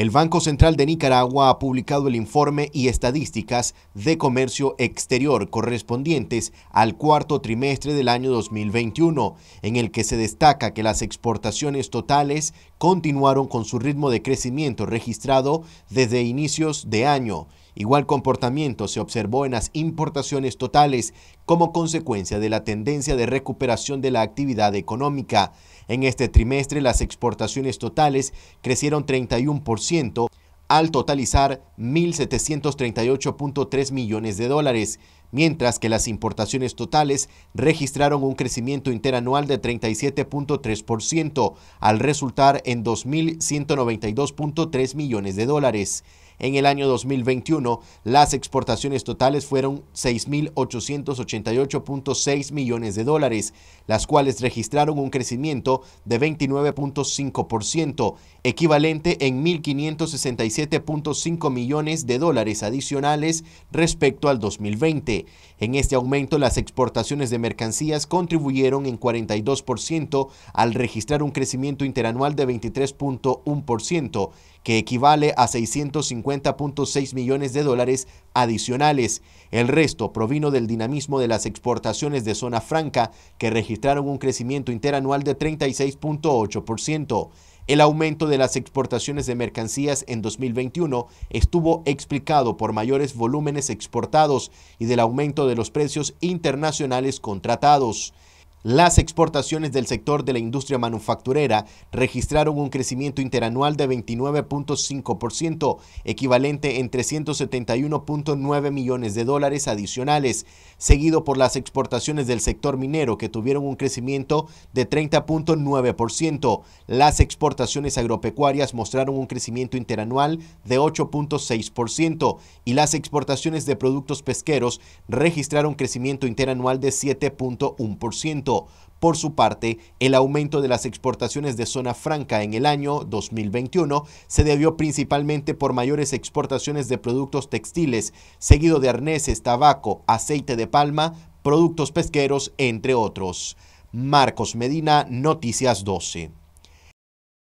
El Banco Central de Nicaragua ha publicado el informe y estadísticas de comercio exterior correspondientes al cuarto trimestre del año 2021, en el que se destaca que las exportaciones totales continuaron con su ritmo de crecimiento registrado desde inicios de año Igual comportamiento se observó en las importaciones totales como consecuencia de la tendencia de recuperación de la actividad económica. En este trimestre las exportaciones totales crecieron 31% al totalizar 1.738.3 millones de dólares, mientras que las importaciones totales registraron un crecimiento interanual de 37.3%, al resultar en 2.192.3 millones de dólares. En el año 2021, las exportaciones totales fueron 6.888.6 millones de dólares, las cuales registraron un crecimiento de 29.5%, equivalente en 1.567.5 millones de dólares adicionales respecto al 2020. En este aumento, las exportaciones de mercancías contribuyeron en 42% al registrar un crecimiento interanual de 23.1%, que equivale a 650.6 millones de dólares adicionales. El resto provino del dinamismo de las exportaciones de zona franca, que registraron un crecimiento interanual de 36.8%. El aumento de las exportaciones de mercancías en 2021 estuvo explicado por mayores volúmenes exportados y del aumento de los precios internacionales contratados. Las exportaciones del sector de la industria manufacturera registraron un crecimiento interanual de 29.5%, equivalente en 371.9 millones de dólares adicionales, seguido por las exportaciones del sector minero que tuvieron un crecimiento de 30.9%. Las exportaciones agropecuarias mostraron un crecimiento interanual de 8.6% y las exportaciones de productos pesqueros registraron crecimiento interanual de 7.1%. Por su parte, el aumento de las exportaciones de zona franca en el año 2021 se debió principalmente por mayores exportaciones de productos textiles, seguido de arneses, tabaco, aceite de palma, productos pesqueros, entre otros. Marcos Medina, Noticias 12.